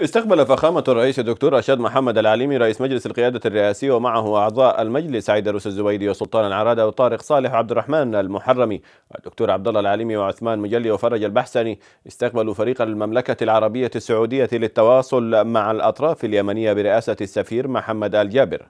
استقبل فخامة الرئيس الدكتور رشاد محمد العليمي رئيس مجلس القيادة الرئاسي ومعه أعضاء المجلس عيد روس الزبيدي وسلطان العرادة وطارق صالح وعبد الرحمن المحرمي والدكتور عبد الله العليمي وعثمان مجلي وفرج البحسني استقبلوا فريق المملكة العربية السعودية للتواصل مع الأطراف اليمنية برئاسة السفير محمد الجابر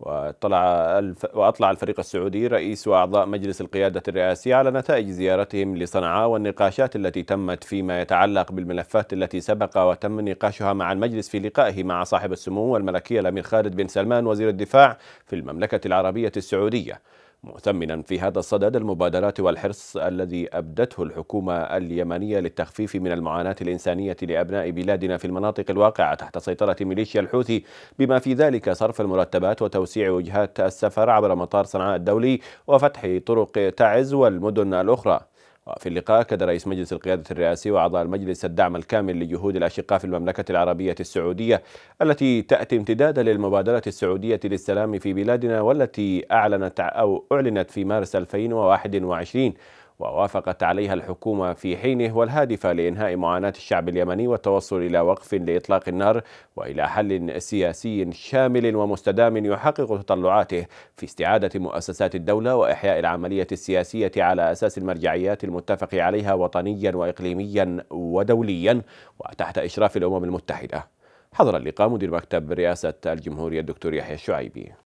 وطلع الف... وأطلع الفريق السعودي رئيس وأعضاء مجلس القيادة الرئاسي على نتائج زيارتهم لصنعاء والنقاشات التي تمت فيما يتعلق بالملفات التي سبق وتم نقاشها مع المجلس في لقائه مع صاحب السمو الملكي الأمير خالد بن سلمان وزير الدفاع في المملكة العربية السعودية مثمنا في هذا الصدد المبادرات والحرص الذي أبدته الحكومة اليمنية للتخفيف من المعاناة الإنسانية لأبناء بلادنا في المناطق الواقعة تحت سيطرة ميليشيا الحوثي بما في ذلك صرف المرتبات وتوسيع وجهات السفر عبر مطار صنعاء الدولي وفتح طرق تعز والمدن الأخرى وفي اللقاء أكد رئيس مجلس القيادة الرئاسي وأعضاء المجلس الدعم الكامل لجهود الأشقاء في المملكة العربية السعودية التي تأتي امتدادا للمبادرة السعودية للسلام في بلادنا والتي أعلنت أو أعلنت في مارس 2021 ووافقت عليها الحكومة في حينه والهادفة لإنهاء معاناة الشعب اليمني والتوصل إلى وقف لإطلاق النار وإلى حل سياسي شامل ومستدام يحقق تطلعاته في استعادة مؤسسات الدولة وإحياء العملية السياسية على أساس المرجعيات المتفق عليها وطنيا وإقليميا ودوليا وتحت إشراف الأمم المتحدة حضر اللقاء مدير مكتب رئاسة الجمهورية الدكتور يحيى الشعيبي